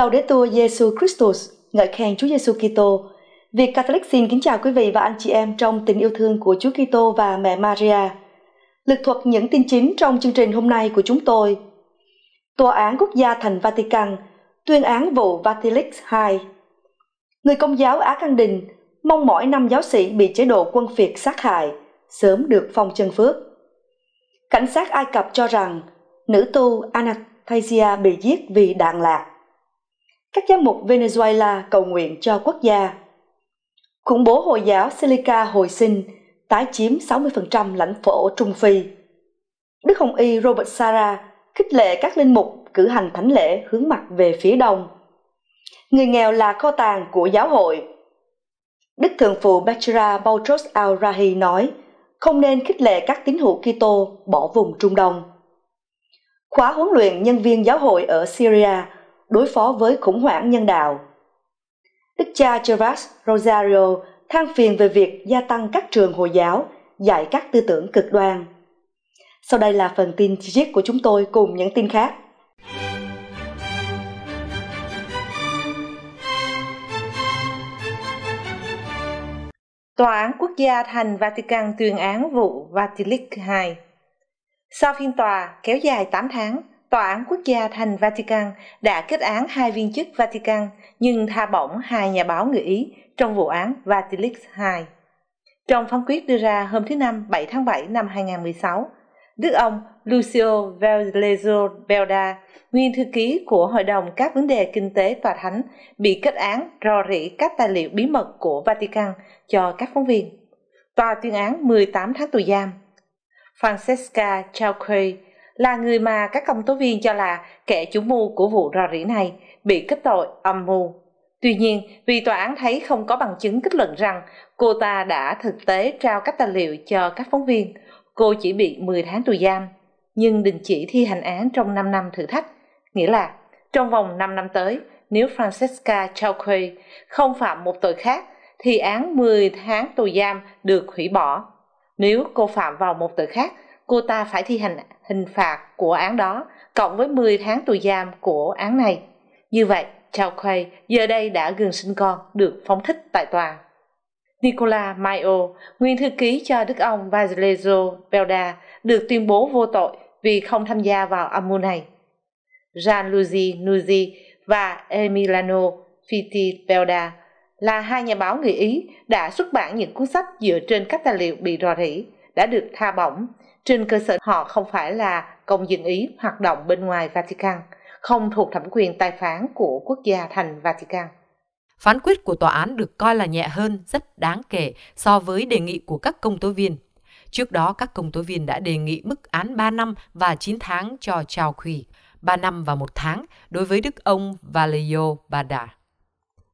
Lầu Đế Tua Giêsu Christus, ngợi khen Chúa Giêsu Kitô. Việt Catholic xin kính chào quý vị và anh chị em trong tình yêu thương của Chúa Kitô và mẹ Maria. Lực thuật những tin chính trong chương trình hôm nay của chúng tôi. Tòa án Quốc gia thành Vatican tuyên án vụ Vatilix II. Người công giáo Á Căn Đình mong mỏi năm giáo sĩ bị chế độ quân phiệt sát hại sớm được phong chân phước. Cảnh sát Ai Cập cho rằng nữ tu Anathasia bị giết vì đạn lạc các giám mục Venezuela cầu nguyện cho quốc gia. Khủng bố Hồi giáo Silica hồi sinh tái chiếm 60% lãnh thổ Trung Phi. Đức Hồng Y Robert Sara khích lệ các linh mục cử hành thánh lễ hướng mặt về phía đông. Người nghèo là kho tàng của giáo hội. Đức Thượng phụ Bachira Boutros al-Rahi nói, không nên khích lệ các tín hữu Kitô bỏ vùng Trung Đông. Khóa huấn luyện nhân viên giáo hội ở Syria – đối phó với khủng hoảng nhân đạo. Đức cha Gervas Rosario than phiền về việc gia tăng các trường Hồi giáo dạy các tư tưởng cực đoan. Sau đây là phần tin chi tiết của chúng tôi cùng những tin khác. Tòa án quốc gia thành Vatican tuyên án vụ Vatilic II Sau phiên tòa kéo dài 8 tháng, Tòa án quốc gia thành Vatican đã kết án hai viên chức Vatican nhưng tha bổng hai nhà báo người Ý trong vụ án Vatilix II. Trong phán quyết đưa ra hôm thứ Năm 7 tháng 7 năm 2016, Đức ông Lucio Vallejo Belda, nguyên thư ký của Hội đồng các vấn đề kinh tế tòa thánh, bị kết án rò rỉ các tài liệu bí mật của Vatican cho các phóng viên. Tòa tuyên án 18 tháng tù giam. Francesca Chauquet, là người mà các công tố viên cho là kẻ chủ mưu của vụ rò rỉ này, bị kết tội âm mưu. Tuy nhiên, vì tòa án thấy không có bằng chứng kết luận rằng cô ta đã thực tế trao các tài liệu cho các phóng viên, cô chỉ bị 10 tháng tù giam, nhưng đình chỉ thi hành án trong 5 năm thử thách, nghĩa là trong vòng 5 năm tới, nếu Francesca Chauque không phạm một tội khác, thì án 10 tháng tù giam được hủy bỏ. Nếu cô phạm vào một tội khác, cô ta phải thi hành hình phạt của án đó cộng với 10 tháng tù giam của án này. Như vậy, Chao Quay giờ đây đã gần sinh con được phóng thích tại tòa. Nicola Maio, nguyên thư ký cho đức ông Vasilezo Belda, được tuyên bố vô tội vì không tham gia vào âm mưu này. Gianluigi Nuzzi và Emiliano Fitti Belda là hai nhà báo người Ý đã xuất bản những cuốn sách dựa trên các tài liệu bị rò rỉ đã được tha bổng trên cơ sở họ không phải là công dân Ý hoạt động bên ngoài Vatican, không thuộc thẩm quyền tài phán của quốc gia thành Vatican. Phán quyết của tòa án được coi là nhẹ hơn rất đáng kể so với đề nghị của các công tố viên. Trước đó, các công tố viên đã đề nghị mức án 3 năm và 9 tháng cho Chào Khủy, 3 năm và 1 tháng đối với Đức ông Valerio Bada.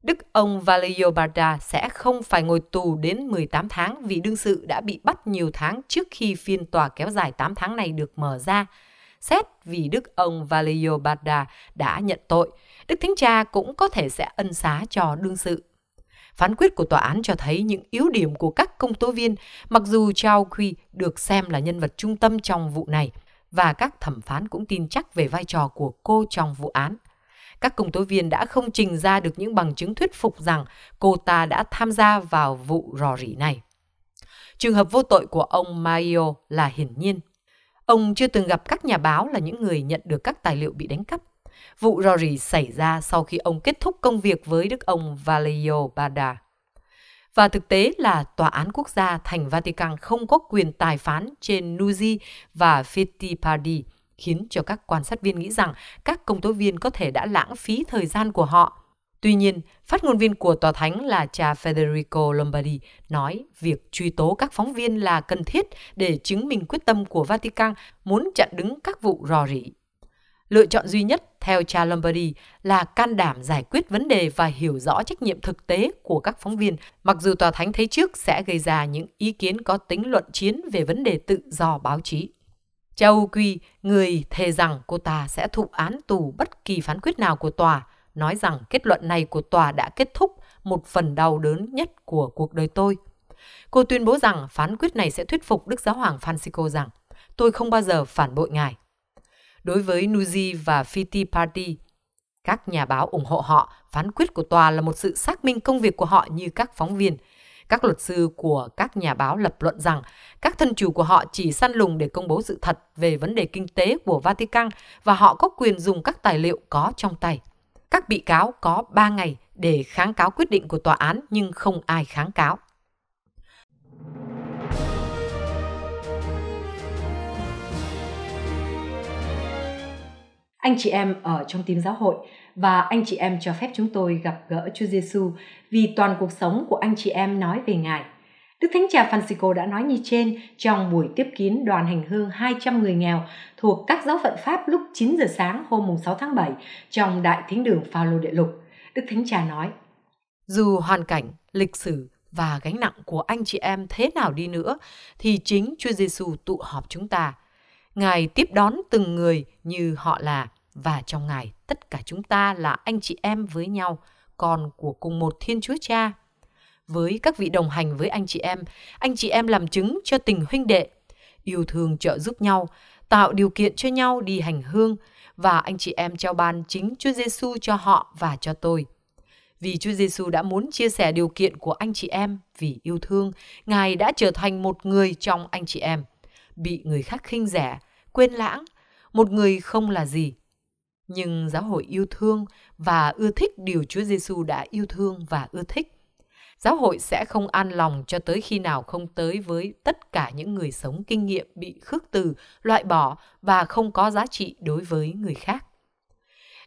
Đức ông Valerio Barda sẽ không phải ngồi tù đến 18 tháng vì đương sự đã bị bắt nhiều tháng trước khi phiên tòa kéo dài 8 tháng này được mở ra. Xét vì Đức ông Valerio Barda đã nhận tội, Đức Thánh Cha cũng có thể sẽ ân xá cho đương sự. Phán quyết của tòa án cho thấy những yếu điểm của các công tố viên, mặc dù Chao Quy được xem là nhân vật trung tâm trong vụ này, và các thẩm phán cũng tin chắc về vai trò của cô trong vụ án các công tố viên đã không trình ra được những bằng chứng thuyết phục rằng cô ta đã tham gia vào vụ rò rỉ này. Trường hợp vô tội của ông Mayo là hiển nhiên. Ông chưa từng gặp các nhà báo là những người nhận được các tài liệu bị đánh cắp. Vụ rò rỉ xảy ra sau khi ông kết thúc công việc với đức ông Valerio Bada. Và thực tế là Tòa án Quốc gia thành Vatican không có quyền tài phán trên Nuzzi và Fittipaldi – khiến cho các quan sát viên nghĩ rằng các công tố viên có thể đã lãng phí thời gian của họ. Tuy nhiên, phát ngôn viên của tòa thánh là cha Federico Lombardi nói việc truy tố các phóng viên là cần thiết để chứng minh quyết tâm của Vatican muốn chặn đứng các vụ rò rỉ. Lựa chọn duy nhất theo cha Lombardi là can đảm giải quyết vấn đề và hiểu rõ trách nhiệm thực tế của các phóng viên, mặc dù tòa thánh thấy trước sẽ gây ra những ý kiến có tính luận chiến về vấn đề tự do báo chí. Châu Quy, người thề rằng cô ta sẽ thụ án tù bất kỳ phán quyết nào của tòa, nói rằng kết luận này của tòa đã kết thúc một phần đau đớn nhất của cuộc đời tôi. Cô tuyên bố rằng phán quyết này sẽ thuyết phục Đức Giáo Hoàng Francisco rằng tôi không bao giờ phản bội ngài. Đối với Nuzi và Fiti Party, các nhà báo ủng hộ họ, phán quyết của tòa là một sự xác minh công việc của họ như các phóng viên – các luật sư của các nhà báo lập luận rằng các thân chủ của họ chỉ săn lùng để công bố sự thật về vấn đề kinh tế của Vatican và họ có quyền dùng các tài liệu có trong tay. Các bị cáo có 3 ngày để kháng cáo quyết định của tòa án nhưng không ai kháng cáo. Anh chị em ở trong tim giáo hội và anh chị em cho phép chúng tôi gặp gỡ Chúa Giêsu vì toàn cuộc sống của anh chị em nói về Ngài. Đức Thánh Cha Francisco đã nói như trên trong buổi tiếp kiến đoàn hành hương 200 người nghèo thuộc các giáo phận Pháp lúc 9 giờ sáng hôm 6 tháng 7 trong Đại Thính đường Phaolô Địa Lục. Đức Thánh Cha nói, Dù hoàn cảnh, lịch sử và gánh nặng của anh chị em thế nào đi nữa, thì chính Chúa Giêsu tụ họp chúng ta. Ngài tiếp đón từng người như họ là và trong Ngài tất cả chúng ta là anh chị em với nhau, con của cùng một Thiên Chúa Cha. Với các vị đồng hành với anh chị em, anh chị em làm chứng cho tình huynh đệ, yêu thương trợ giúp nhau, tạo điều kiện cho nhau đi hành hương và anh chị em trao ban chính Chúa Giêsu cho họ và cho tôi. Vì Chúa Giêsu đã muốn chia sẻ điều kiện của anh chị em vì yêu thương, Ngài đã trở thành một người trong anh chị em, bị người khác khinh rẻ, quên lãng, một người không là gì nhưng giáo hội yêu thương và ưa thích điều Chúa Giêsu đã yêu thương và ưa thích. Giáo hội sẽ không an lòng cho tới khi nào không tới với tất cả những người sống kinh nghiệm bị khước từ, loại bỏ và không có giá trị đối với người khác.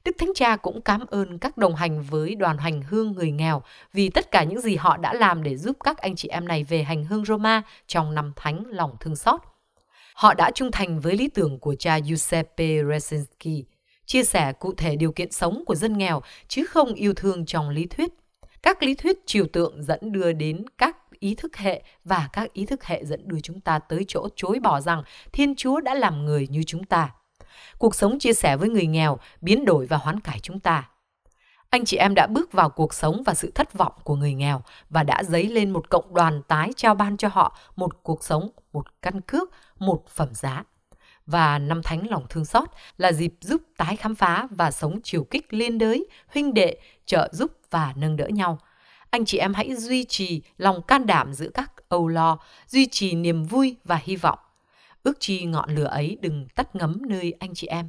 Đức Thánh Cha cũng cảm ơn các đồng hành với đoàn hành hương người nghèo vì tất cả những gì họ đã làm để giúp các anh chị em này về hành hương Roma trong năm thánh lòng thương xót. Họ đã trung thành với lý tưởng của cha Giuseppe Resinski – chia sẻ cụ thể điều kiện sống của dân nghèo chứ không yêu thương trong lý thuyết. Các lý thuyết trừu tượng dẫn đưa đến các ý thức hệ và các ý thức hệ dẫn đưa chúng ta tới chỗ chối bỏ rằng Thiên Chúa đã làm người như chúng ta. Cuộc sống chia sẻ với người nghèo biến đổi và hoán cải chúng ta. Anh chị em đã bước vào cuộc sống và sự thất vọng của người nghèo và đã dấy lên một cộng đoàn tái trao ban cho họ một cuộc sống, một căn cước, một phẩm giá và năm thánh lòng thương xót là dịp giúp tái khám phá và sống chiều kích liên đới, huynh đệ, trợ giúp và nâng đỡ nhau. Anh chị em hãy duy trì lòng can đảm giữa các âu lo, duy trì niềm vui và hy vọng. Ước chi ngọn lửa ấy đừng tắt ngấm nơi anh chị em.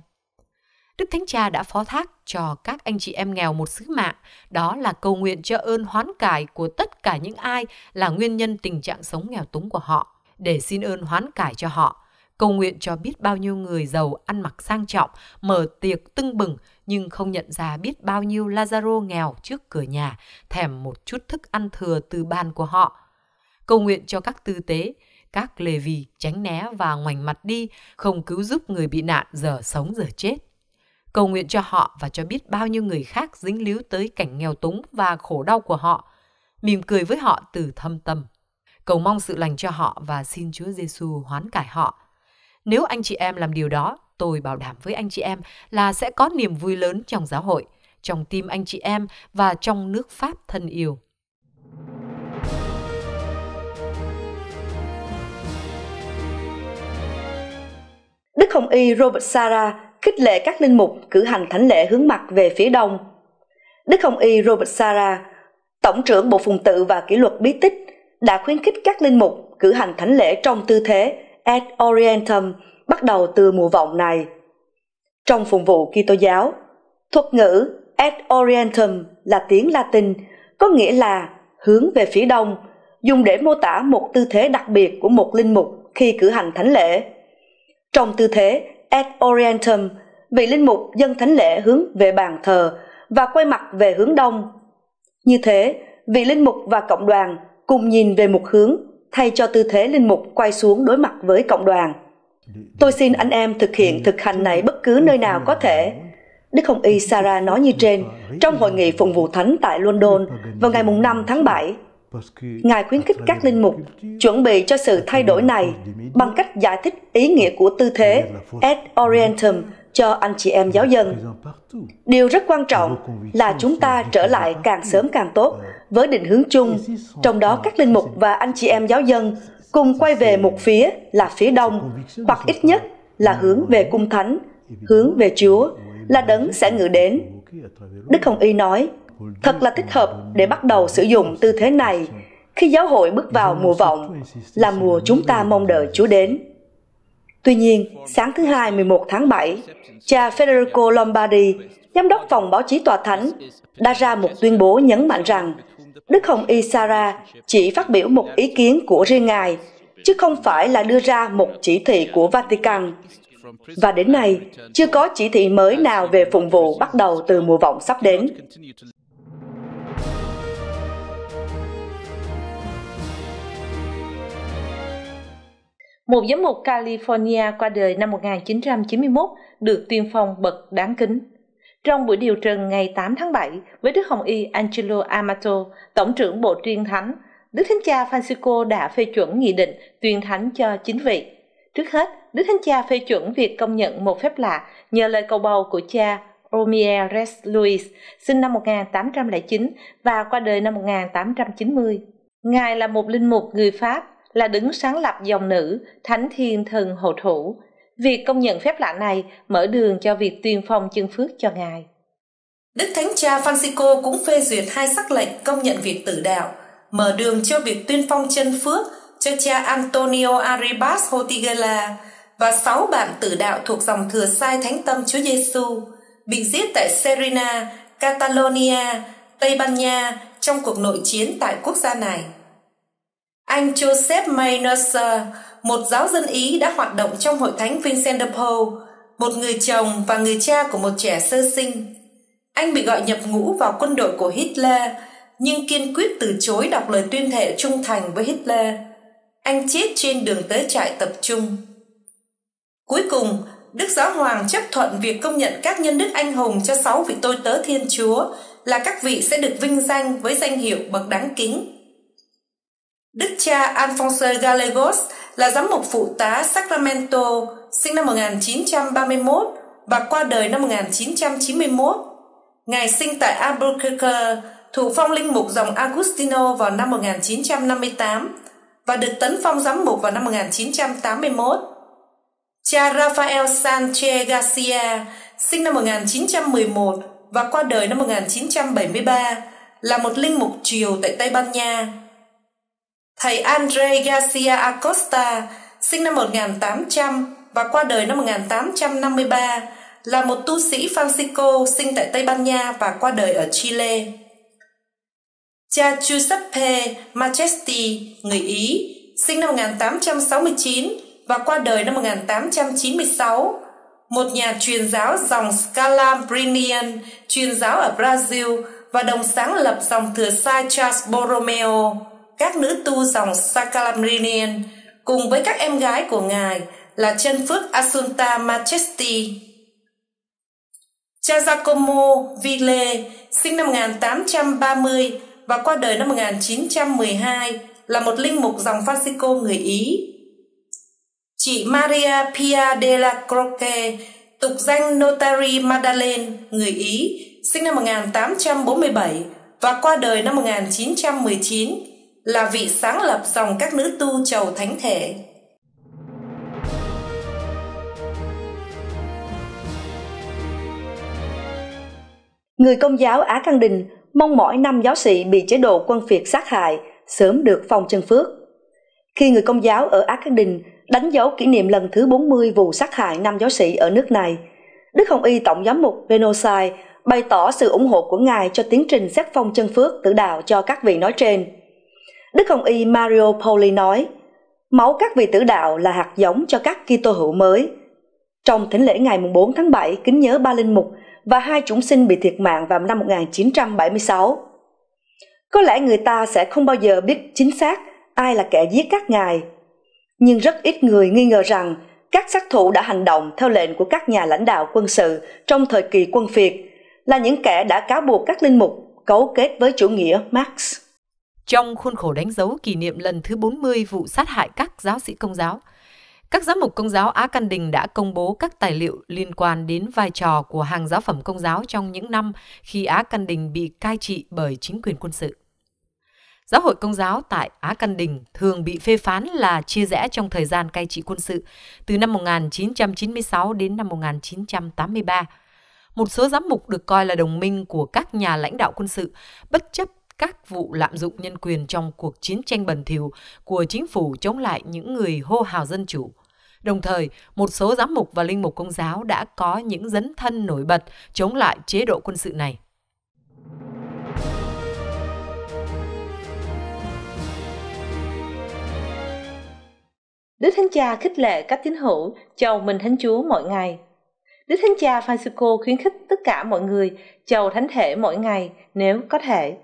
Đức Thánh Cha đã phó thác cho các anh chị em nghèo một sứ mạng, đó là cầu nguyện cho ơn hoán cải của tất cả những ai là nguyên nhân tình trạng sống nghèo túng của họ, để xin ơn hoán cải cho họ, cầu nguyện cho biết bao nhiêu người giàu ăn mặc sang trọng, mở tiệc tưng bừng nhưng không nhận ra biết bao nhiêu Lazaro nghèo trước cửa nhà, thèm một chút thức ăn thừa từ bàn của họ. Cầu nguyện cho các tư tế, các lề vì tránh né và ngoảnh mặt đi, không cứu giúp người bị nạn giờ sống giờ chết. Cầu nguyện cho họ và cho biết bao nhiêu người khác dính líu tới cảnh nghèo túng và khổ đau của họ, mỉm cười với họ từ thâm tâm. Cầu mong sự lành cho họ và xin Chúa Giêsu hoán cải họ. Nếu anh chị em làm điều đó, tôi bảo đảm với anh chị em là sẽ có niềm vui lớn trong giáo hội, trong tim anh chị em và trong nước Pháp thân yêu. Đức Hồng Y Robert Sara khích lệ các linh mục cử hành thánh lễ hướng mặt về phía đông. Đức Hồng Y Robert Sara, Tổng trưởng Bộ Phụng tự và Kỷ luật Bí tích, đã khuyến khích các linh mục cử hành thánh lễ trong tư thế Ad Orientum bắt đầu từ mùa vọng này. Trong phụng vụ Kitô giáo, thuật ngữ Ad Orientum là tiếng Latin, có nghĩa là hướng về phía đông, dùng để mô tả một tư thế đặc biệt của một linh mục khi cử hành thánh lễ. Trong tư thế Ad Orientum, vị linh mục dân thánh lễ hướng về bàn thờ và quay mặt về hướng đông. Như thế, vị linh mục và cộng đoàn cùng nhìn về một hướng thay cho tư thế linh mục quay xuống đối mặt với cộng đoàn. Tôi xin anh em thực hiện thực hành này bất cứ nơi nào có thể. Đức Hồng Y Sarah nói như trên trong hội nghị phụng vụ thánh tại London vào ngày 5 tháng 7. Ngài khuyến khích các linh mục chuẩn bị cho sự thay đổi này bằng cách giải thích ý nghĩa của tư thế ad orientem cho anh chị em giáo dân. Điều rất quan trọng là chúng ta trở lại càng sớm càng tốt với định hướng chung, trong đó các linh mục và anh chị em giáo dân cùng quay về một phía là phía đông, hoặc ít nhất là hướng về cung thánh, hướng về Chúa, là đấng sẽ ngự đến. Đức Hồng Y nói, thật là thích hợp để bắt đầu sử dụng tư thế này khi giáo hội bước vào mùa vọng, là mùa chúng ta mong đợi Chúa đến. Tuy nhiên, sáng thứ Hai 11 tháng 7, cha Federico Lombardi, giám đốc phòng báo chí tòa thánh, đã ra một tuyên bố nhấn mạnh rằng Đức Hồng Y Sara chỉ phát biểu một ý kiến của riêng Ngài, chứ không phải là đưa ra một chỉ thị của Vatican. Và đến nay, chưa có chỉ thị mới nào về phụng vụ bắt đầu từ mùa vọng sắp đến. Một giám mục California qua đời năm 1991 được tiên phong bậc đáng kính. Trong buổi điều trần ngày 8 tháng 7 với Đức Hồng Y Angelo Amato, Tổng trưởng Bộ Tuyên Thánh, Đức Thánh Cha Francisco đã phê chuẩn nghị định tuyên thánh cho chính vị. Trước hết, Đức Thánh Cha phê chuẩn việc công nhận một phép lạ nhờ lời cầu bầu của cha Romieres Luis, sinh năm 1809 và qua đời năm 1890. Ngài là một linh mục người Pháp, là đứng sáng lập dòng nữ, thánh thiên thần hộ thủ, Việc công nhận phép lạ này mở đường cho việc tuyên phong chân phước cho Ngài. Đức Thánh Cha Francisco cũng phê duyệt hai sắc lệnh công nhận việc tử đạo, mở đường cho việc tuyên phong chân phước cho cha Antonio Arribas Hotigela và sáu bạn tử đạo thuộc dòng thừa sai Thánh Tâm Chúa Giêsu bị giết tại Serena, Catalonia, Tây Ban Nha trong cuộc nội chiến tại quốc gia này. Anh Joseph Maynerser, một giáo dân Ý đã hoạt động trong hội thánh Vincent de Paul, một người chồng và người cha của một trẻ sơ sinh. Anh bị gọi nhập ngũ vào quân đội của Hitler, nhưng kiên quyết từ chối đọc lời tuyên thệ trung thành với Hitler. Anh chết trên đường tới trại tập trung. Cuối cùng, Đức Giáo Hoàng chấp thuận việc công nhận các nhân đức anh hùng cho sáu vị tôi tớ Thiên Chúa là các vị sẽ được vinh danh với danh hiệu bậc đáng kính. Đức cha Alfonso Gallegos là giám mục phụ tá Sacramento, sinh năm 1931 và qua đời năm 1991. Ngài sinh tại Albuquerque, thụ phong linh mục dòng Agustino vào năm 1958 và được tấn phong giám mục vào năm 1981. Cha Rafael Sanchez Garcia, sinh năm 1911 và qua đời năm 1973, là một linh mục triều tại Tây Ban Nha. Thầy Andre Garcia Acosta, sinh năm 1800 và qua đời năm 1853, là một tu sĩ Francisco sinh tại Tây Ban Nha và qua đời ở Chile. Cha Giuseppe Majesti, người Ý, sinh năm 1869 và qua đời năm 1896, một nhà truyền giáo dòng Scala Scalabrinian, truyền giáo ở Brazil và đồng sáng lập dòng thừa sai Charles Borromeo các nữ tu dòng Sakalamrinian cùng với các em gái của ngài là chân phước Asunta Majesti. Cha Giacomo Ville sinh năm 1830 và qua đời năm 1912 là một linh mục dòng Francisco người Ý. Chị Maria Pia della Croce, tục danh Notari Madeleine, người Ý, sinh năm 1847 và qua đời năm 1919 là vị sáng lập dòng các nữ tu chầu thánh thể. Người công giáo Á Căng Đình mong mỏi năm giáo sĩ bị chế độ quân phiệt sát hại sớm được phong chân phước. Khi người công giáo ở Á Căng Đình đánh dấu kỷ niệm lần thứ 40 vụ sát hại năm giáo sĩ ở nước này, Đức Hồng Y Tổng giám mục Venosai bày tỏ sự ủng hộ của Ngài cho tiến trình xét phong chân phước tử đạo cho các vị nói trên – Đức Hồng Y Mario Poli nói, máu các vị tử đạo là hạt giống cho các Kitô hữu mới. Trong thỉnh lễ ngày 4 tháng 7 kính nhớ ba linh mục và hai chúng sinh bị thiệt mạng vào năm 1976. Có lẽ người ta sẽ không bao giờ biết chính xác ai là kẻ giết các ngài. Nhưng rất ít người nghi ngờ rằng các sát thủ đã hành động theo lệnh của các nhà lãnh đạo quân sự trong thời kỳ quân phiệt là những kẻ đã cáo buộc các linh mục cấu kết với chủ nghĩa Marx trong khuôn khổ đánh dấu kỷ niệm lần thứ 40 vụ sát hại các giáo sĩ công giáo. Các giám mục công giáo Á Căn Đình đã công bố các tài liệu liên quan đến vai trò của hàng giáo phẩm công giáo trong những năm khi Á Căn Đình bị cai trị bởi chính quyền quân sự. Giáo hội công giáo tại Á Căn Đình thường bị phê phán là chia rẽ trong thời gian cai trị quân sự từ năm 1996 đến năm 1983 một số giám mục được coi là đồng minh của các nhà lãnh đạo quân sự, bất chấp các vụ lạm dụng nhân quyền trong cuộc chiến tranh bần thỉu của chính phủ chống lại những người hô hào dân chủ. Đồng thời, một số giám mục và linh mục công giáo đã có những dấn thân nổi bật chống lại chế độ quân sự này. Đức Thánh Cha khích lệ các tín hữu chầu mình Thánh Chúa mỗi ngày. Đức Thánh Cha Francisco khuyến khích tất cả mọi người chầu Thánh Thể mỗi ngày nếu có thể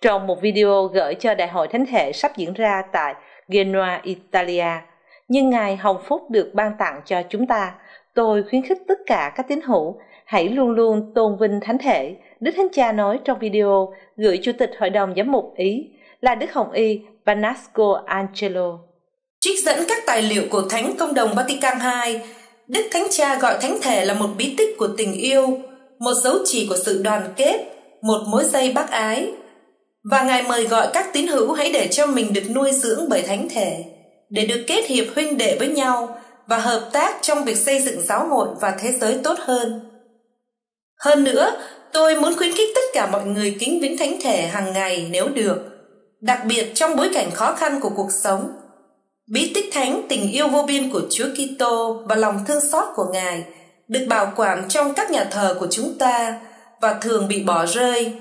trong một video gửi cho Đại hội Thánh thể sắp diễn ra tại Genoa, Italia. Nhưng Ngài Hồng Phúc được ban tặng cho chúng ta, tôi khuyến khích tất cả các tín hữu hãy luôn luôn tôn vinh Thánh thể. Đức Thánh Cha nói trong video gửi Chủ tịch Hội đồng Giám mục Ý là Đức Hồng Y Banasco Angelo. Trích dẫn các tài liệu của Thánh Công đồng Vatican II, Đức Thánh Cha gọi Thánh Thể là một bí tích của tình yêu, một dấu chỉ của sự đoàn kết, một mối dây bác ái, và Ngài mời gọi các tín hữu hãy để cho mình được nuôi dưỡng bởi thánh thể để được kết hiệp huynh đệ với nhau và hợp tác trong việc xây dựng giáo hội và thế giới tốt hơn. Hơn nữa, tôi muốn khuyến khích tất cả mọi người kính viếng thánh thể hàng ngày nếu được, đặc biệt trong bối cảnh khó khăn của cuộc sống. Bí tích thánh tình yêu vô biên của Chúa Kitô và lòng thương xót của Ngài được bảo quản trong các nhà thờ của chúng ta và thường bị bỏ rơi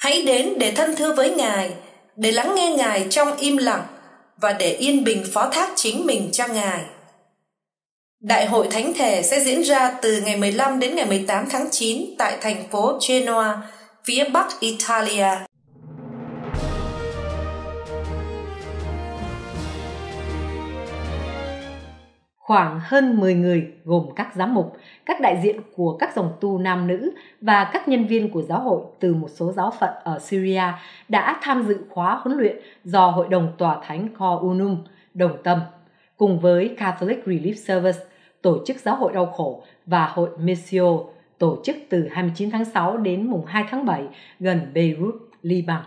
Hãy đến để thân thưa với Ngài, để lắng nghe Ngài trong im lặng và để yên bình phó thác chính mình cho Ngài. Đại hội Thánh Thể sẽ diễn ra từ ngày 15 đến ngày 18 tháng 9 tại thành phố Genoa, phía Bắc Italia. khoảng hơn 10 người gồm các giám mục, các đại diện của các dòng tu nam nữ và các nhân viên của giáo hội từ một số giáo phận ở Syria đã tham dự khóa huấn luyện do Hội đồng Tòa Thánh Kho Unum đồng tâm cùng với Catholic Relief Service, tổ chức giáo hội đau khổ và hội Missio tổ chức từ 29 tháng 6 đến mùng 2 tháng 7 gần Beirut, Liban.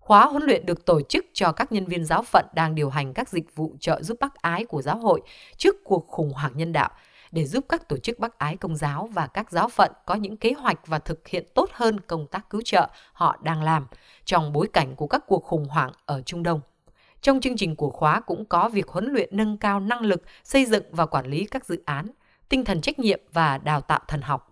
Khóa huấn luyện được tổ chức cho các nhân viên giáo phận đang điều hành các dịch vụ trợ giúp bác ái của giáo hội trước cuộc khủng hoảng nhân đạo để giúp các tổ chức bác ái công giáo và các giáo phận có những kế hoạch và thực hiện tốt hơn công tác cứu trợ họ đang làm trong bối cảnh của các cuộc khủng hoảng ở Trung Đông. Trong chương trình của khóa cũng có việc huấn luyện nâng cao năng lực, xây dựng và quản lý các dự án, tinh thần trách nhiệm và đào tạo thần học.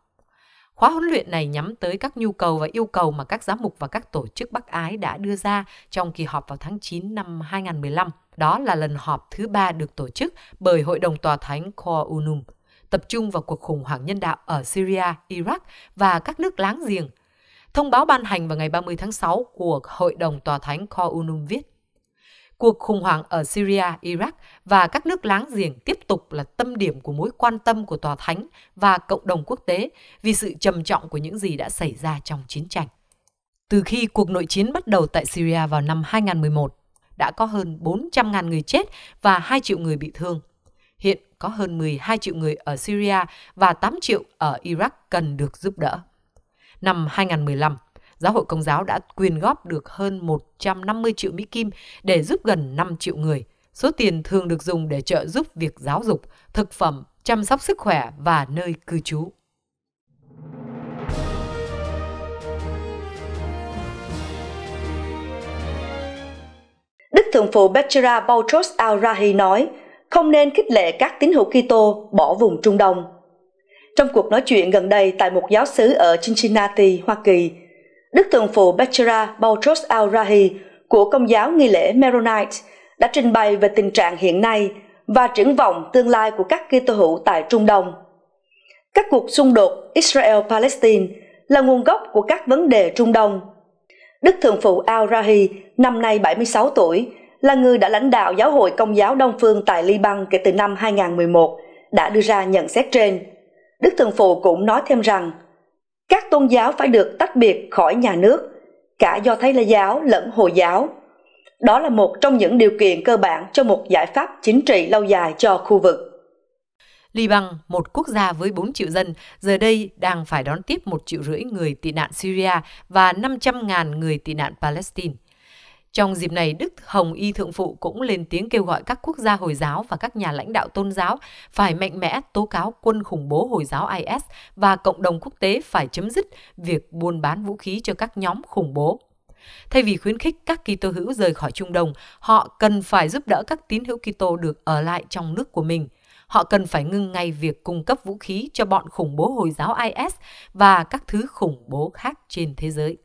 Khóa huấn luyện này nhắm tới các nhu cầu và yêu cầu mà các giám mục và các tổ chức Bắc Ái đã đưa ra trong kỳ họp vào tháng 9 năm 2015. Đó là lần họp thứ ba được tổ chức bởi Hội đồng Tòa Thánh Kor Unum, tập trung vào cuộc khủng hoảng nhân đạo ở Syria, Iraq và các nước láng giềng. Thông báo ban hành vào ngày 30 tháng 6 của Hội đồng Tòa Thánh Kor Unum viết Cuộc khủng hoảng ở Syria, Iraq và các nước láng giềng tiếp tục là tâm điểm của mối quan tâm của Tòa Thánh và cộng đồng quốc tế vì sự trầm trọng của những gì đã xảy ra trong chiến tranh. Từ khi cuộc nội chiến bắt đầu tại Syria vào năm 2011, đã có hơn 400.000 người chết và 2 triệu người bị thương. Hiện có hơn 12 triệu người ở Syria và 8 triệu ở Iraq cần được giúp đỡ. Năm 2015, Giáo hội Công giáo đã quyên góp được hơn 150 triệu Mỹ Kim để giúp gần 5 triệu người. Số tiền thường được dùng để trợ giúp việc giáo dục, thực phẩm, chăm sóc sức khỏe và nơi cư trú. Đức Thượng phụ Bechera Boutros al-Rahi nói, không nên khích lệ các tín hữu Kitô bỏ vùng Trung Đông. Trong cuộc nói chuyện gần đây tại một giáo xứ ở Cincinnati, Hoa Kỳ, Đức Thượng phụ Bechera Boutros al-Rahi của Công giáo nghi lễ Maronite đã trình bày về tình trạng hiện nay và triển vọng tương lai của các Kitô hữu tại Trung Đông. Các cuộc xung đột Israel-Palestine là nguồn gốc của các vấn đề Trung Đông. Đức Thượng phụ al-Rahi, năm nay 76 tuổi, là người đã lãnh đạo Giáo hội Công giáo Đông Phương tại Liban kể từ năm 2011, đã đưa ra nhận xét trên. Đức Thượng phụ cũng nói thêm rằng – các tôn giáo phải được tách biệt khỏi nhà nước, cả do Thái La giáo lẫn Hồi giáo. Đó là một trong những điều kiện cơ bản cho một giải pháp chính trị lâu dài cho khu vực. Liban, một quốc gia với 4 triệu dân, giờ đây đang phải đón tiếp một triệu rưỡi người tị nạn Syria và 500.000 người tị nạn Palestine. Trong dịp này, Đức Hồng Y Thượng Phụ cũng lên tiếng kêu gọi các quốc gia Hồi giáo và các nhà lãnh đạo tôn giáo phải mạnh mẽ tố cáo quân khủng bố Hồi giáo IS và cộng đồng quốc tế phải chấm dứt việc buôn bán vũ khí cho các nhóm khủng bố. Thay vì khuyến khích các Kitô hữu rời khỏi Trung Đông, họ cần phải giúp đỡ các tín hữu Kitô được ở lại trong nước của mình. Họ cần phải ngưng ngay việc cung cấp vũ khí cho bọn khủng bố Hồi giáo IS và các thứ khủng bố khác trên thế giới.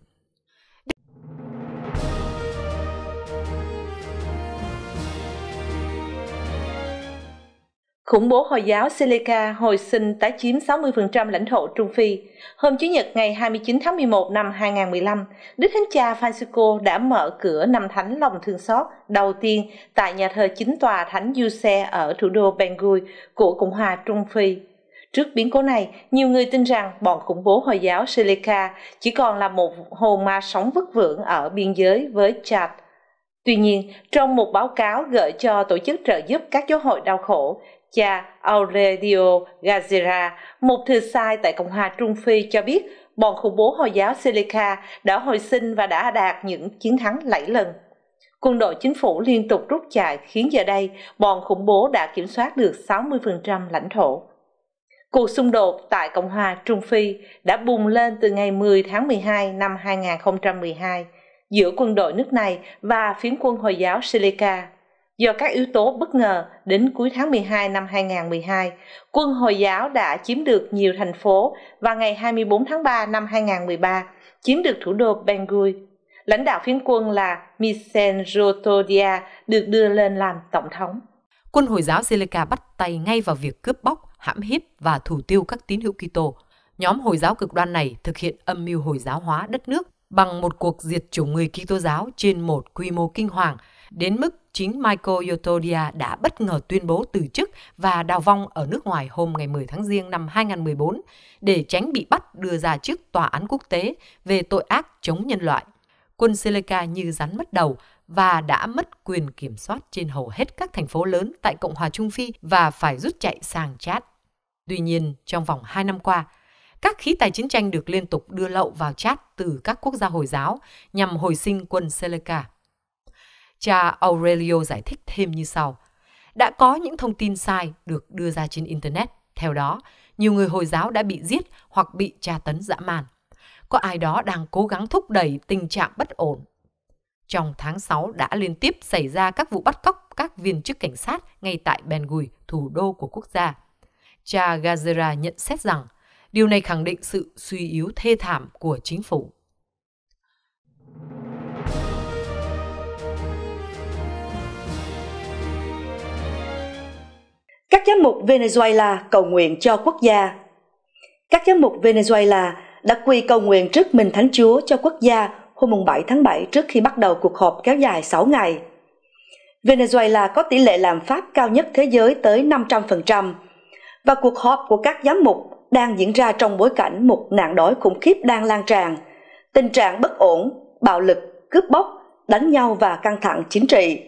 Khủng bố Hồi giáo Seleka hồi sinh tái chiếm 60% lãnh thổ Trung Phi. Hôm Chủ nhật ngày 29 tháng 11 năm 2015, Đức Thánh Cha Francisco đã mở cửa năm thánh lòng thương xót đầu tiên tại nhà thờ chính tòa Thánh Du Xe ở thủ đô Bangui của Cộng hòa Trung Phi. Trước biến cố này, nhiều người tin rằng bọn khủng bố Hồi giáo Seleka chỉ còn là một hồn ma sống vất vưởng ở biên giới với Chad. Tuy nhiên, trong một báo cáo gửi cho Tổ chức Trợ giúp các giáo hội đau khổ, Cha Aurelio Gazira, một thư sai tại Cộng hòa Trung Phi cho biết bọn khủng bố Hồi giáo Seleka đã hồi sinh và đã đạt những chiến thắng lẫy lần. Quân đội chính phủ liên tục rút chạy khiến giờ đây bọn khủng bố đã kiểm soát được 60% lãnh thổ. Cuộc xung đột tại Cộng hòa Trung Phi đã bùng lên từ ngày 10 tháng 12 năm 2012 giữa quân đội nước này và phiến quân Hồi giáo Seleka. Do các yếu tố bất ngờ, đến cuối tháng 12 năm 2012, quân Hồi giáo đã chiếm được nhiều thành phố và ngày 24 tháng 3 năm 2013 chiếm được thủ đô Bangui. Lãnh đạo phiến quân là Michel Jotodia được đưa lên làm tổng thống. Quân Hồi giáo Seleka bắt tay ngay vào việc cướp bóc, hãm hiếp và thủ tiêu các tín hữu Kitô. Nhóm Hồi giáo cực đoan này thực hiện âm mưu Hồi giáo hóa đất nước bằng một cuộc diệt chủng người Kitô giáo trên một quy mô kinh hoàng, đến mức chính Michael Yotodia đã bất ngờ tuyên bố từ chức và đào vong ở nước ngoài hôm ngày 10 tháng Giêng năm 2014 để tránh bị bắt đưa ra trước tòa án quốc tế về tội ác chống nhân loại. Quân Seleka như rắn mất đầu và đã mất quyền kiểm soát trên hầu hết các thành phố lớn tại Cộng hòa Trung Phi và phải rút chạy sang Chad. Tuy nhiên, trong vòng 2 năm qua, các khí tài chiến tranh được liên tục đưa lậu vào Chad từ các quốc gia Hồi giáo nhằm hồi sinh quân Seleka. Cha Aurelio giải thích thêm như sau. Đã có những thông tin sai được đưa ra trên Internet. Theo đó, nhiều người Hồi giáo đã bị giết hoặc bị tra tấn dã man. Có ai đó đang cố gắng thúc đẩy tình trạng bất ổn. Trong tháng 6 đã liên tiếp xảy ra các vụ bắt cóc các viên chức cảnh sát ngay tại Ben Bengui, thủ đô của quốc gia. Cha Gazera nhận xét rằng điều này khẳng định sự suy yếu thê thảm của chính phủ. Các giám mục Venezuela cầu nguyện cho quốc gia. Các giám mục Venezuela đã quy cầu nguyện trước mình Thánh Chúa cho quốc gia hôm 7 tháng 7 trước khi bắt đầu cuộc họp kéo dài 6 ngày. Venezuela có tỷ lệ làm pháp cao nhất thế giới tới 500%, và cuộc họp của các giám mục đang diễn ra trong bối cảnh một nạn đói khủng khiếp đang lan tràn, tình trạng bất ổn, bạo lực, cướp bóc, đánh nhau và căng thẳng chính trị.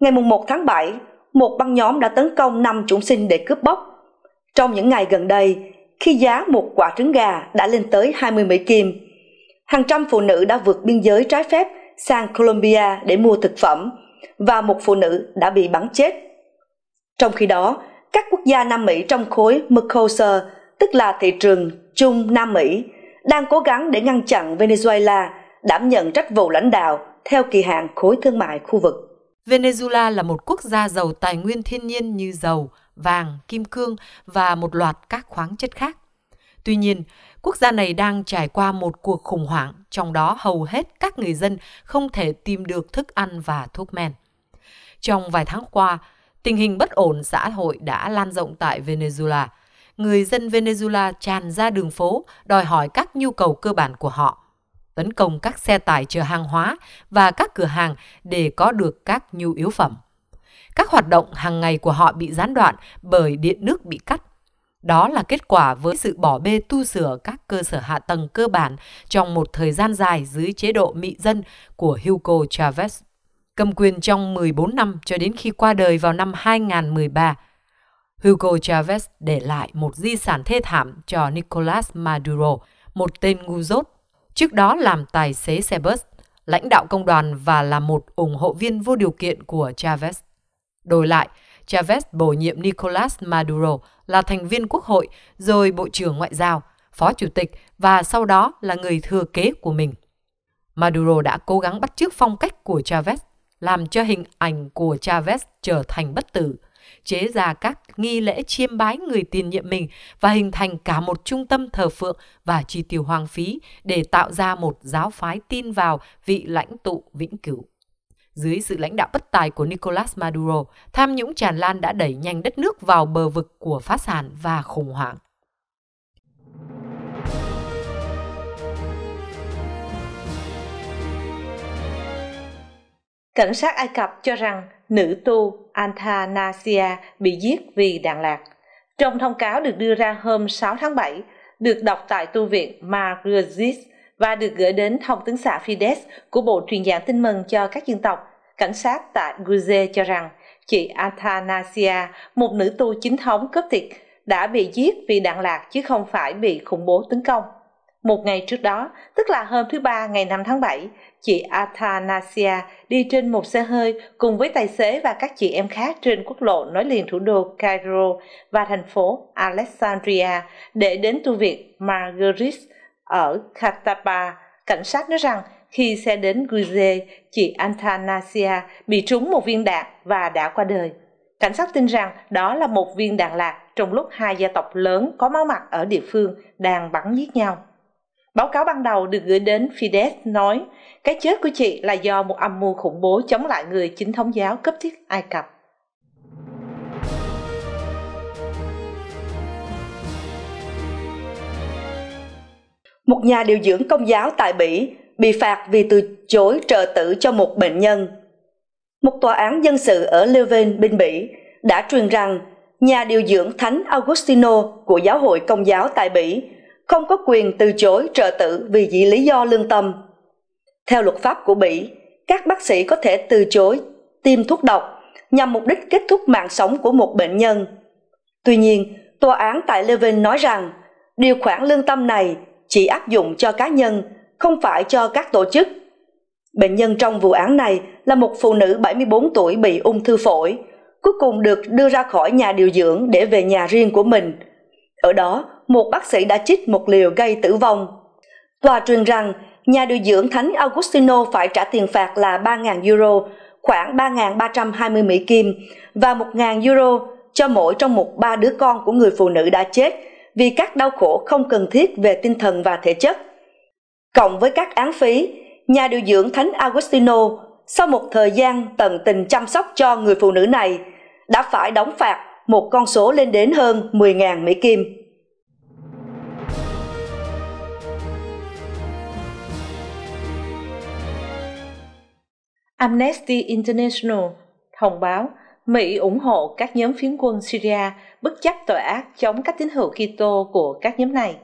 Ngày 1 tháng 7, một băng nhóm đã tấn công 5 chúng sinh để cướp bóc. Trong những ngày gần đây, khi giá một quả trứng gà đã lên tới 20 Mỹ Kim, hàng trăm phụ nữ đã vượt biên giới trái phép sang Colombia để mua thực phẩm và một phụ nữ đã bị bắn chết. Trong khi đó, các quốc gia Nam Mỹ trong khối Mercosur, tức là thị trường chung Nam Mỹ, đang cố gắng để ngăn chặn Venezuela đảm nhận trách vụ lãnh đạo theo kỳ hạn khối thương mại khu vực. Venezuela là một quốc gia giàu tài nguyên thiên nhiên như dầu, vàng, kim cương và một loạt các khoáng chất khác. Tuy nhiên, quốc gia này đang trải qua một cuộc khủng hoảng, trong đó hầu hết các người dân không thể tìm được thức ăn và thuốc men. Trong vài tháng qua, tình hình bất ổn xã hội đã lan rộng tại Venezuela. Người dân Venezuela tràn ra đường phố, đòi hỏi các nhu cầu cơ bản của họ – tấn công các xe tải chở hàng hóa và các cửa hàng để có được các nhu yếu phẩm. Các hoạt động hàng ngày của họ bị gián đoạn bởi điện nước bị cắt. Đó là kết quả với sự bỏ bê tu sửa các cơ sở hạ tầng cơ bản trong một thời gian dài dưới chế độ mị dân của Hugo Chavez. Cầm quyền trong 14 năm cho đến khi qua đời vào năm 2013, Hugo Chavez để lại một di sản thê thảm cho Nicolas Maduro, một tên ngu dốt Trước đó làm tài xế xe bus, lãnh đạo công đoàn và là một ủng hộ viên vô điều kiện của Chavez. Đổi lại, Chavez bổ nhiệm Nicolas Maduro là thành viên quốc hội, rồi Bộ trưởng Ngoại giao, Phó Chủ tịch và sau đó là người thừa kế của mình. Maduro đã cố gắng bắt chước phong cách của Chavez, làm cho hình ảnh của Chavez trở thành bất tử – chế ra các nghi lễ chiêm bái người tiền nhiệm mình và hình thành cả một trung tâm thờ phượng và chi tiêu hoang phí để tạo ra một giáo phái tin vào vị lãnh tụ vĩnh cửu. Dưới sự lãnh đạo bất tài của Nicolas Maduro, tham nhũng tràn lan đã đẩy nhanh đất nước vào bờ vực của phá sản và khủng hoảng. Cảnh sát Ai Cập cho rằng nữ tu Antanasia bị giết vì đạn lạc. Trong thông cáo được đưa ra hôm 6 tháng 7, được đọc tại tu viện Margazis và được gửi đến thông tấn xã Fides của Bộ truyền giảng tin mừng cho các dân tộc, cảnh sát tại Guze cho rằng chị Athanasia, một nữ tu chính thống cấp tiệt, đã bị giết vì đạn lạc chứ không phải bị khủng bố tấn công. Một ngày trước đó, tức là hôm thứ Ba ngày 5 tháng 7, chị Athanasia đi trên một xe hơi cùng với tài xế và các chị em khác trên quốc lộ nối liền thủ đô Cairo và thành phố Alexandria để đến tu viện Margaret ở Katapa. Cảnh sát nói rằng khi xe đến Guize, chị Athanasia bị trúng một viên đạn và đã qua đời. Cảnh sát tin rằng đó là một viên đạn lạc trong lúc hai gia tộc lớn có máu mặt ở địa phương đang bắn giết nhau. Báo cáo ban đầu được gửi đến Fidesz nói, cái chết của chị là do một âm mưu khủng bố chống lại người chính thống giáo cấp thiết Ai Cập. Một nhà điều dưỡng công giáo tại Bỉ bị phạt vì từ chối trợ tử cho một bệnh nhân. Một tòa án dân sự ở Leuven bên Bỉ đã truyền rằng nhà điều dưỡng Thánh Augustino của giáo hội công giáo tại Bỉ không có quyền từ chối trợ tử vì dị lý do lương tâm. Theo luật pháp của Bỉ, các bác sĩ có thể từ chối tiêm thuốc độc nhằm mục đích kết thúc mạng sống của một bệnh nhân. Tuy nhiên, tòa án tại Leuven nói rằng điều khoản lương tâm này chỉ áp dụng cho cá nhân, không phải cho các tổ chức. Bệnh nhân trong vụ án này là một phụ nữ 74 tuổi bị ung thư phổi, cuối cùng được đưa ra khỏi nhà điều dưỡng để về nhà riêng của mình. Ở đó, một bác sĩ đã chích một liều gây tử vong. Tòa truyền rằng, nhà điều dưỡng Thánh Augustino phải trả tiền phạt là 3.000 euro, khoảng 3.320 Mỹ Kim, và 1.000 euro cho mỗi trong một ba đứa con của người phụ nữ đã chết vì các đau khổ không cần thiết về tinh thần và thể chất. Cộng với các án phí, nhà điều dưỡng Thánh Augustino sau một thời gian tận tình chăm sóc cho người phụ nữ này đã phải đóng phạt một con số lên đến hơn 10.000 Mỹ Kim. Amnesty International thông báo Mỹ ủng hộ các nhóm phiến quân Syria bất chấp tội ác chống các tín hữu Kitô của các nhóm này.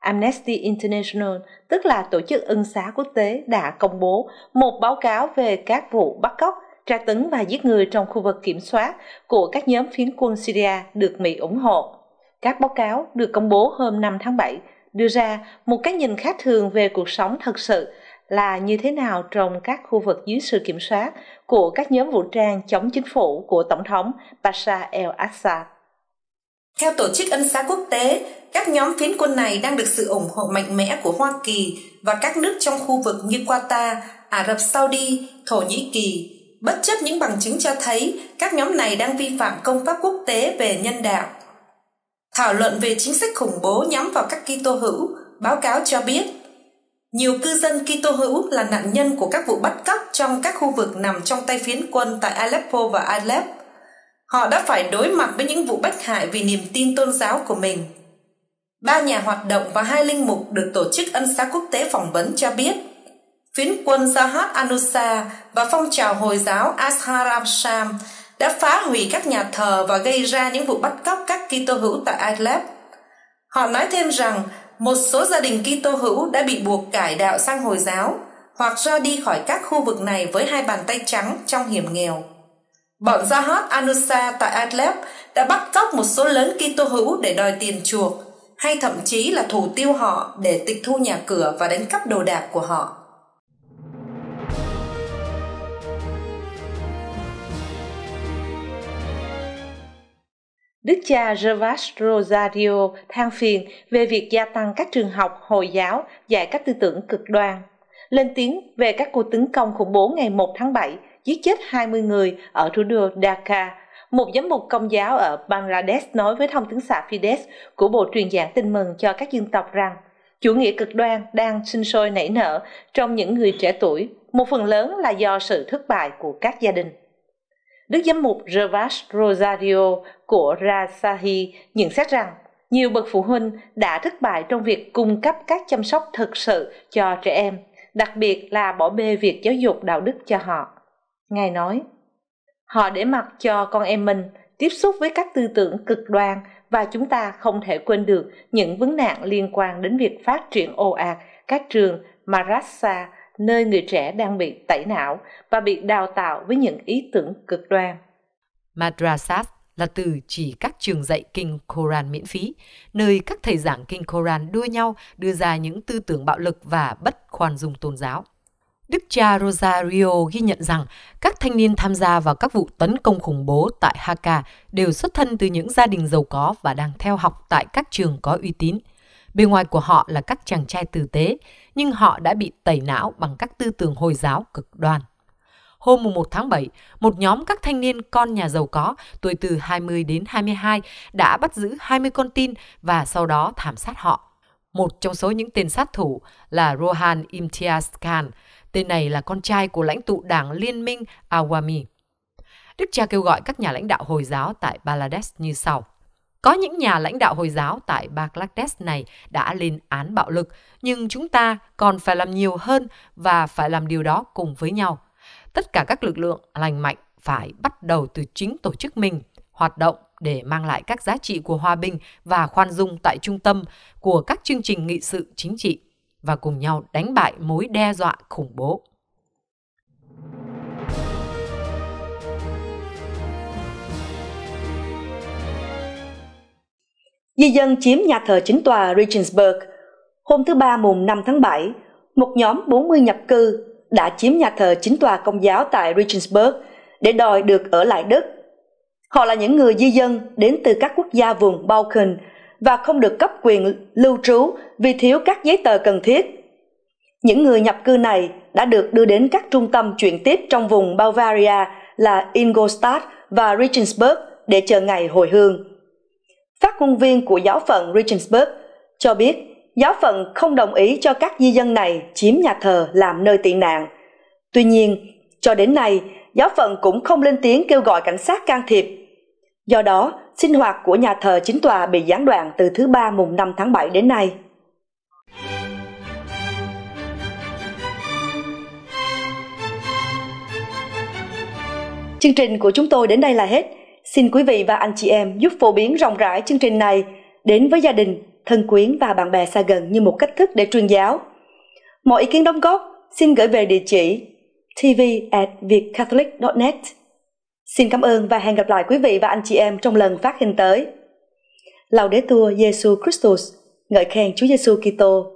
Amnesty International, tức là tổ chức ân xá quốc tế, đã công bố một báo cáo về các vụ bắt cóc, tra tấn và giết người trong khu vực kiểm soát của các nhóm phiến quân Syria được Mỹ ủng hộ. Các báo cáo được công bố hôm 5 tháng 7 đưa ra một cái nhìn khác thường về cuộc sống thật sự là như thế nào trong các khu vực dưới sự kiểm soát của các nhóm vũ trang chống chính phủ của Tổng thống Bashar al-Assad. Theo Tổ chức Ân xá Quốc tế, các nhóm phiến quân này đang được sự ủng hộ mạnh mẽ của Hoa Kỳ và các nước trong khu vực như Qatar, Ả Rập Saudi, Thổ Nhĩ Kỳ. Bất chấp những bằng chứng cho thấy các nhóm này đang vi phạm công pháp quốc tế về nhân đạo. Thảo luận về chính sách khủng bố nhắm vào các Kitô hữu, báo cáo cho biết nhiều cư dân Kitô hữu là nạn nhân của các vụ bắt cóc trong các khu vực nằm trong tay phiến quân tại Aleppo và Idlib. Họ đã phải đối mặt với những vụ bách hại vì niềm tin tôn giáo của mình. Ba nhà hoạt động và hai linh mục được tổ chức ân xá quốc tế phỏng vấn cho biết phiến quân Zahat Anusa và phong trào Hồi giáo Ashar sham đã phá hủy các nhà thờ và gây ra những vụ bắt cóc các Kitô hữu tại Idlib. Họ nói thêm rằng một số gia đình Kitô hữu đã bị buộc cải đạo sang Hồi giáo hoặc ra đi khỏi các khu vực này với hai bàn tay trắng trong hiểm nghèo. Bọn hót Anusa tại Adlep đã bắt cóc một số lớn Kitô hữu để đòi tiền chuộc hay thậm chí là thủ tiêu họ để tịch thu nhà cửa và đánh cắp đồ đạc của họ. Đức cha Gervas Rosario than phiền về việc gia tăng các trường học Hồi giáo dạy các tư tưởng cực đoan, lên tiếng về các cuộc tấn công khủng bố ngày 1 tháng 7 giết chết 20 người ở thủ đô Dhaka. Một giám mục công giáo ở Bangladesh nói với thông tấn xã Fidesz của Bộ truyền giảng tin mừng cho các dân tộc rằng chủ nghĩa cực đoan đang sinh sôi nảy nở trong những người trẻ tuổi, một phần lớn là do sự thất bại của các gia đình. Đức giám mục Gervas Rosario của Rasahi nhận xét rằng nhiều bậc phụ huynh đã thất bại trong việc cung cấp các chăm sóc thực sự cho trẻ em, đặc biệt là bỏ bê việc giáo dục đạo đức cho họ. Ngài nói, họ để mặc cho con em mình tiếp xúc với các tư tưởng cực đoan và chúng ta không thể quên được những vấn nạn liên quan đến việc phát triển ồ ạt các trường Marassa nơi người trẻ đang bị tẩy não và bị đào tạo với những ý tưởng cực đoan. Madrasat là từ chỉ các trường dạy kinh Koran miễn phí, nơi các thầy giảng kinh Koran đua nhau đưa ra những tư tưởng bạo lực và bất khoan dung tôn giáo. Đức cha Rosario ghi nhận rằng các thanh niên tham gia vào các vụ tấn công khủng bố tại Haka đều xuất thân từ những gia đình giàu có và đang theo học tại các trường có uy tín – Bề ngoài của họ là các chàng trai tử tế, nhưng họ đã bị tẩy não bằng các tư tưởng Hồi giáo cực đoan. Hôm 1 tháng 7, một nhóm các thanh niên con nhà giàu có tuổi từ 20 đến 22 đã bắt giữ 20 con tin và sau đó thảm sát họ. Một trong số những tên sát thủ là Rohan Imtiaz Khan. Tên này là con trai của lãnh tụ đảng Liên minh Awami. Đức cha kêu gọi các nhà lãnh đạo Hồi giáo tại Bangladesh như sau – có những nhà lãnh đạo Hồi giáo tại Bangladesh này đã lên án bạo lực, nhưng chúng ta còn phải làm nhiều hơn và phải làm điều đó cùng với nhau. Tất cả các lực lượng lành mạnh phải bắt đầu từ chính tổ chức mình, hoạt động để mang lại các giá trị của hòa bình và khoan dung tại trung tâm của các chương trình nghị sự chính trị và cùng nhau đánh bại mối đe dọa khủng bố. Di dân chiếm nhà thờ chính tòa Regensburg. Hôm thứ Ba mùng 5 tháng 7, một nhóm 40 nhập cư đã chiếm nhà thờ chính tòa công giáo tại Regensburg để đòi được ở lại Đức. Họ là những người di dân đến từ các quốc gia vùng Balkan và không được cấp quyền lưu trú vì thiếu các giấy tờ cần thiết. Những người nhập cư này đã được đưa đến các trung tâm chuyển tiếp trong vùng Bavaria là Ingolstadt và Regensburg để chờ ngày hồi hương. Phát ngôn viên của giáo phận Regensburg cho biết giáo phận không đồng ý cho các di dân này chiếm nhà thờ làm nơi tị nạn. Tuy nhiên, cho đến nay, giáo phận cũng không lên tiếng kêu gọi cảnh sát can thiệp. Do đó, sinh hoạt của nhà thờ chính tòa bị gián đoạn từ thứ ba mùng 5 tháng 7 đến nay. Chương trình của chúng tôi đến đây là hết. Xin quý vị và anh chị em giúp phổ biến rộng rãi chương trình này đến với gia đình, thân quyến và bạn bè xa gần như một cách thức để truyền giáo. Mọi ý kiến đóng góp xin gửi về địa chỉ tv net Xin cảm ơn và hẹn gặp lại quý vị và anh chị em trong lần phát hình tới. đế tua Giêsu Christus, ngợi khen Chúa Giêsu Kitô.